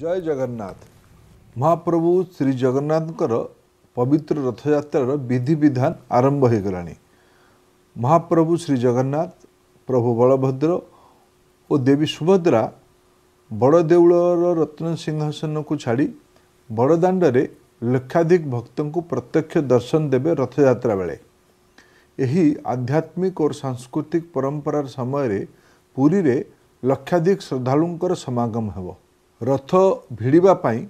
ଜୟ ଜଗନ୍ନାଥ ମହାପ୍ରଭୁ ଶ୍ରୀ ଜଗନ୍ନାଥଙ୍କର ପବିତ୍ର ରଥଯାତ୍ରାର ବିଧିବିଧାନ ଆରମ୍ଭ ହୋଇଗଲାଣି ମହାପ୍ରଭୁ ଶ୍ରୀ ଜଗନ୍ନାଥ ପ୍ରଭୁ ବଳଭଦ୍ର ଓ ଦେବୀ ସୁଭଦ୍ରା ବଡ଼ଦେଉଳର ରତ୍ନ ସିଂହାସନକୁ ଛାଡ଼ି ବଡ଼ଦାଣ୍ଡରେ ଲକ୍ଷାଧିକ ଭକ୍ତଙ୍କୁ ପ୍ରତ୍ୟକ୍ଷ ଦର୍ଶନ ଦେବେ ରଥଯାତ୍ରା ବେଳେ ଏହି ଆଧ୍ୟାତ୍ମିକ ଓ ସାଂସ୍କୃତିକ ପରମ୍ପରାର ସମୟରେ ପୁରୀରେ ଲକ୍ଷାଧିକ ଶ୍ରଦ୍ଧାଳୁଙ୍କର ସମାଗମ ହେବ ରଥ ଭିଡ଼ିବା ପାଇଁ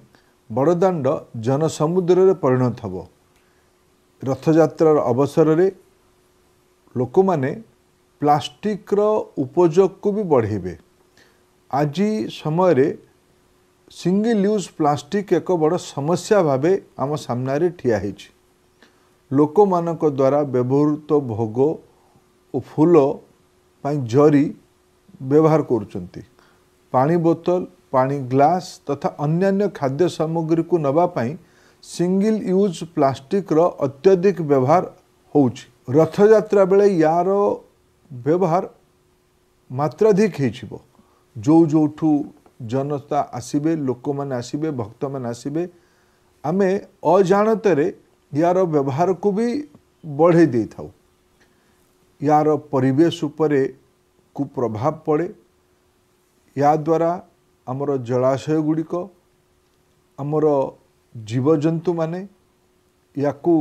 ବଡ଼ଦାଣ୍ଡ ଜନସମୁଦ୍ରରେ ପରିଣତ ହେବ ରଥଯାତ୍ରାର ଅବସରରେ ଲୋକମାନେ ପ୍ଲାଷ୍ଟିକ୍ର ଉପଯୋଗକୁ ବି ବଢ଼େଇବେ ଆଜି ସମୟରେ ସିଙ୍ଗିଲ୍ ୟୁଜ୍ ପ୍ଲାଷ୍ଟିକ୍ ଏକ ବଡ଼ ସମସ୍ୟା ଭାବେ ଆମ ସାମ୍ନାରେ ଠିଆ ହୋଇଛି ଲୋକମାନଙ୍କ ଦ୍ୱାରା ବ୍ୟବହୃତ ଭୋଗ ଓ ଫୁଲ ପାଇଁ ଜରି ବ୍ୟବହାର କରୁଛନ୍ତି ପାଣି ବୋତଲ पा ग्लास तथा अन्न्य खाद्य सामग्री को नवापी सिंगल यूज प्लास्टिक्र अत्यधिक व्यवहार हो रथजात्रा बेले यार व्यवहार मात्राधिक हो जो जोठ जनता आसबे लोक मैंने आसबे भक्त मैंने आसबे आम अजाणत यार व्यवहार को भी बढ़े दे था यार कु प्रभाव पड़े या द्वारा ଆମର ଜଳାଶୟଗୁଡ଼ିକ ଆମର ଜୀବଜନ୍ତୁମାନେ ୟାକୁ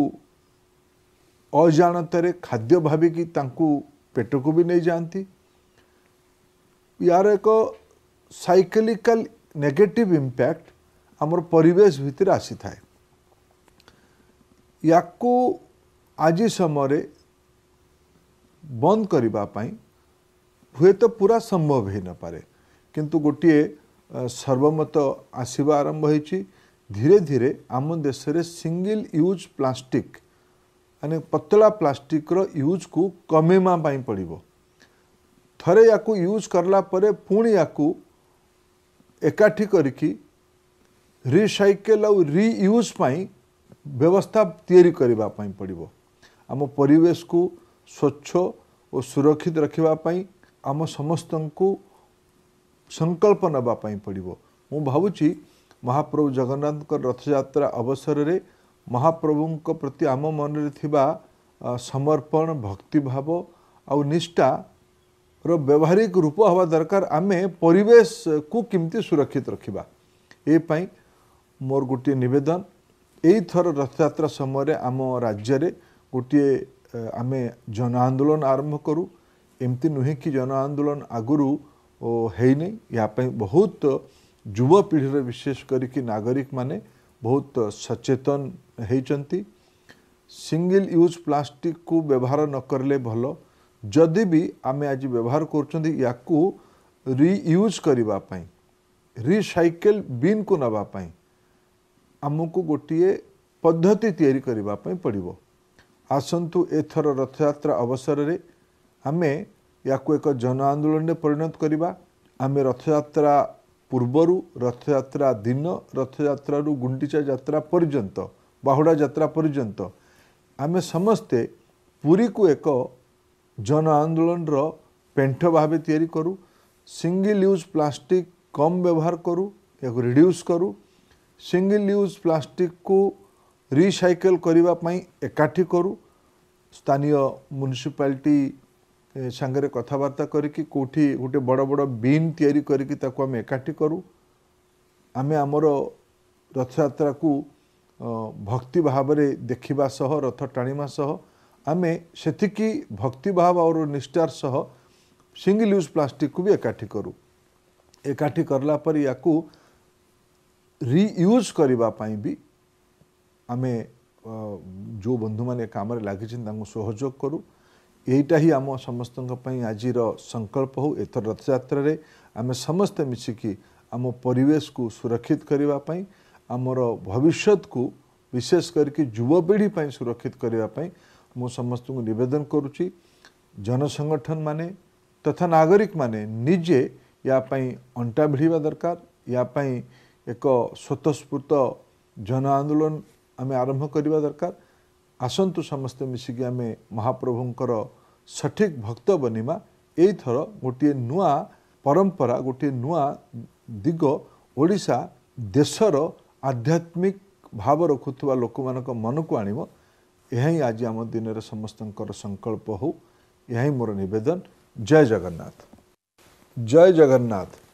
ଅଜାଣତରେ ଖାଦ୍ୟ ଭାବିକି ତାଙ୍କୁ ପେଟକୁ ବି ନେଇଯାଆନ୍ତି ୟାର ଏକ ସାଇକେଲିକାଲ ନେଗେଟିଭ୍ ଇମ୍ପ୍ୟାକ୍ଟ ଆମର ପରିବେଶ ଭିତରେ ଆସିଥାଏ ୟାକୁ ଆଜି ସମୟରେ ବନ୍ଦ କରିବା ପାଇଁ ହୁଏତ ପୁରା ସମ୍ଭବ ହୋଇନପାରେ କିନ୍ତୁ ଗୋଟିଏ ସର୍ବମତ ଆସିବା ଆରମ୍ଭ ହୋଇଛି ଧୀରେ ଧୀରେ ଆମ ଦେଶରେ ସିଙ୍ଗିଲ୍ ୟୁଜ୍ ପ୍ଲାଷ୍ଟିକ୍ ମାନେ ପତଳା ପ୍ଲାଷ୍ଟିକର ୟୁଜ୍କୁ କମେଇବା ପାଇଁ ପଡ଼ିବ ଥରେ ୟାକୁ ୟୁଜ୍ କରିଲା ପରେ ପୁଣି ୟାକୁ ଏକାଠି କରିକି ରିସାଇକେଲ୍ ଆଉ ରିୟୁଜ୍ ପାଇଁ ବ୍ୟବସ୍ଥା ତିଆରି କରିବା ପାଇଁ ପଡ଼ିବ ଆମ ପରିବେଶକୁ ସ୍ୱଚ୍ଛ ଓ ସୁରକ୍ଷିତ ରଖିବା ପାଇଁ ଆମ ସମସ୍ତଙ୍କୁ ସଂକଳ୍ପ ନେବା ପାଇଁ ପଡ଼ିବ ମୁଁ ଭାବୁଛି ମହାପ୍ରଭୁ ଜଗନ୍ନାଥଙ୍କ ରଥଯାତ୍ରା ଅବସରରେ ମହାପ୍ରଭୁଙ୍କ ପ୍ରତି ଆମ ମନରେ ଥିବା ସମର୍ପଣ ଭକ୍ତିଭାବ ଆଉ ନିଷ୍ଠାର ବ୍ୟବହାରିକ ରୂପ ହେବା ଦରକାର ଆମେ ପରିବେଶକୁ କେମିତି ସୁରକ୍ଷିତ ରଖିବା ଏ ପାଇଁ ମୋର ଗୋଟିଏ ନିବେଦନ ଏଇଥର ରଥଯାତ୍ରା ସମୟରେ ଆମ ରାଜ୍ୟରେ ଗୋଟିଏ ଆମେ ଜନ ଆନ୍ଦୋଳନ ଆରମ୍ଭ କରୁ ଏମିତି ନୁହେଁ କି ଜନ ଆନ୍ଦୋଳନ ଆଗରୁ होनी यापाई बहुत जुवपीढ़ी विशेष करके नागरिक माने बहुत सचेतन होती सिंगल यूज प्लास्टिक को व्यवहार नक भल जदि भी आम आज व्यवहार करूज करने रिसाइकल बीन को नाप आम को गोटे पद्धति या पड़ आसतु एथर रथयात्रा अवसर में आमें ଏହାକୁ ଏକ ଜନ ଆନ୍ଦୋଳନରେ ପରିଣତ କରିବା ଆମେ ରଥଯାତ୍ରା ପୂର୍ବରୁ ରଥଯାତ୍ରା ଦିନ ରଥଯାତ୍ରାରୁ ଗୁଣ୍ଡିଚା ଯାତ୍ରା ପର୍ଯ୍ୟନ୍ତ ବାହୁଡ଼ା ଯାତ୍ରା ପର୍ଯ୍ୟନ୍ତ ଆମେ ସମସ୍ତେ ପୁରୀକୁ ଏକ ଜନ ଆନ୍ଦୋଳନର ପେଣ୍ଠ ଭାବେ ତିଆରି କରୁ ସିଙ୍ଗିଲ୍ ୟୁଜ୍ ପ୍ଲାଷ୍ଟିକ୍ କମ୍ ବ୍ୟବହାର କରୁ ଏହାକୁ ରିଡ୍ୟୁସ୍ କରୁ ସିଙ୍ଗିଲ୍ ୟୁଜ୍ ପ୍ଲାଷ୍ଟିକ୍କୁ ରିସାଇକେଲ୍ କରିବା ପାଇଁ ଏକାଠି କରୁ ସ୍ଥାନୀୟ ମ୍ୟୁନିସିପାଲିଟି ସାଙ୍ଗରେ କଥାବାର୍ତ୍ତା କରିକି କେଉଁଠି ଗୋଟେ ବଡ଼ ବଡ଼ ବିନ୍ ତିଆରି କରିକି ତାକୁ ଆମେ ଏକାଠି କରୁ ଆମେ ଆମର ରଥଯାତ୍ରାକୁ ଭକ୍ତି ଭାବରେ ଦେଖିବା ସହ ରଥ ଟାଣିବା ସହ ଆମେ ସେତିକି ଭକ୍ତିଭାବ ଆଉ ନିଷ୍ଠାର ସହ ସିଙ୍ଗଲ ୟୁଜ୍ ପ୍ଲାଷ୍ଟିକକୁ ବି ଏକାଠି କରୁ ଏକାଠି କରିଲା ପରେ ୟାକୁ ରିୟୁଜ୍ କରିବା ପାଇଁ ବି ଆମେ ଯେଉଁ ବନ୍ଧୁମାନେ କାମରେ ଲାଗିଛନ୍ତି ତାଙ୍କୁ ସହଯୋଗ କରୁ ଏଇଟା ହିଁ ଆମ ସମସ୍ତଙ୍କ ପାଇଁ ଆଜିର ସଂକଳ୍ପ ହଉ ଏଥର ରଥଯାତ୍ରାରେ ଆମେ ସମସ୍ତେ ମିଶିକି ଆମ ପରିବେଶକୁ ସୁରକ୍ଷିତ କରିବା ପାଇଁ ଆମର ଭବିଷ୍ୟତକୁ ବିଶେଷ କରିକି ଯୁବପିଢ଼ି ପାଇଁ ସୁରକ୍ଷିତ କରିବା ପାଇଁ ମୁଁ ସମସ୍ତଙ୍କୁ ନିବେଦନ କରୁଛି ଜନସଂଗଠନ ମାନେ ତଥା ନାଗରିକମାନେ ନିଜେ ୟା ପାଇଁ ଅଣ୍ଟା ଭିଡ଼ିବା ଦରକାର ୟା ପାଇଁ ଏକ ସ୍ୱତଃସ୍ଫୂର୍ତ୍ତ ଜନ ଆନ୍ଦୋଳନ ଆମେ ଆରମ୍ଭ କରିବା ଦରକାର ଆସନ୍ତୁ ସମସ୍ତେ ମିଶିକି ଆମେ ମହାପ୍ରଭୁଙ୍କର ସଠିକ୍ ଭକ୍ତ ବନିମା ଏଇଥର ଗୋଟିଏ ନୂଆ ପରମ୍ପରା ଗୋଟିଏ ନୂଆ ଦିଗ ଓଡ଼ିଶା ଦେଶର ଆଧ୍ୟାତ୍ମିକ ଭାବ ରଖୁଥିବା ଲୋକମାନଙ୍କ ମନକୁ ଆଣିବ ଏହା ହିଁ ଆଜି ଆମ ଦିନରେ ସମସ୍ତଙ୍କର ସଂକଳ୍ପ ହେଉ ଏହା ହିଁ ମୋର ନିବେଦନ ଜୟ ଜଗନ୍ନାଥ ଜୟ ଜଗନ୍ନାଥ